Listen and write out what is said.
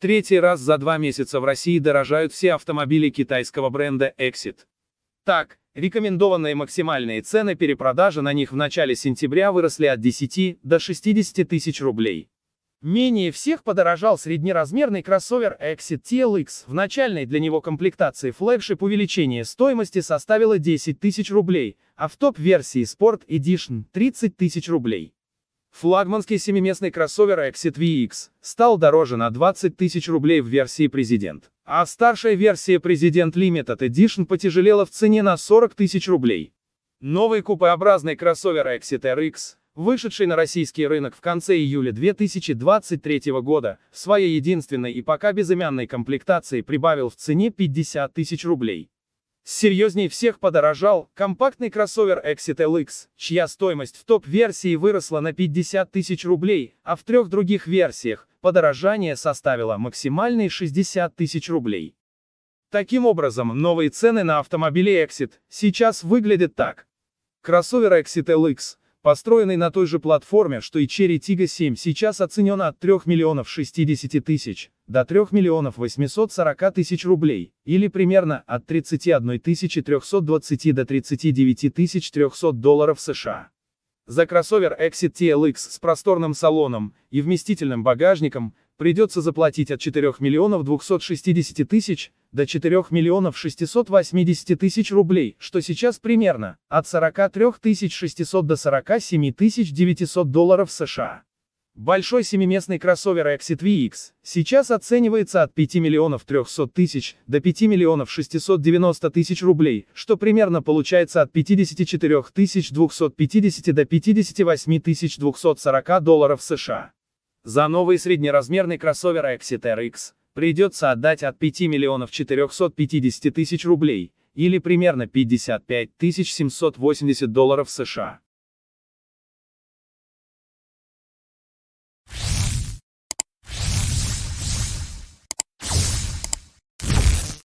Третий раз за два месяца в России дорожают все автомобили китайского бренда Exit. Так, рекомендованные максимальные цены перепродажи на них в начале сентября выросли от 10 до 60 тысяч рублей. Менее всех подорожал среднеразмерный кроссовер Exit TLX. В начальной для него комплектации флагшип увеличение стоимости составило 10 тысяч рублей, а в топ-версии Sport Edition – 30 тысяч рублей. Флагманский семиместный кроссовер Exit VX стал дороже на 20 тысяч рублей в версии Президент, а старшая версия Президент Limited Edition потяжелела в цене на 40 тысяч рублей. Новый купеобразный кроссовер Exit RX, вышедший на российский рынок в конце июля 2023 года, в своей единственной и пока безымянной комплектации прибавил в цене 50 тысяч рублей. Серьезней всех подорожал компактный кроссовер Exit LX, чья стоимость в топ-версии выросла на 50 тысяч рублей, а в трех других версиях подорожание составило максимальные 60 тысяч рублей. Таким образом, новые цены на автомобили Exit сейчас выглядят так. Кроссовер Exit LX, построенный на той же платформе, что и Cherry Tiggo 7, сейчас оценен от 3 миллионов 60 тысяч, до 3 миллионов 840 тысяч рублей, или примерно от 31 320 до 39 300 долларов США. За кроссовер Exit TLX с просторным салоном и вместительным багажником придется заплатить от 4 миллионов 260 тысяч до 4 миллионов 680 тысяч рублей, что сейчас примерно от 43 600 до 47 900 долларов США. Большой семиместный кроссовер Exit VX сейчас оценивается от 5 миллионов 300 тысяч до 5 миллионов 690 тысяч рублей, что примерно получается от 54 тысяч 250 до 58 тысяч 240 долларов США. За новый среднеразмерный кроссовер Exit RX придется отдать от 5 миллионов 450 тысяч рублей, или примерно 55 тысяч 780 долларов США.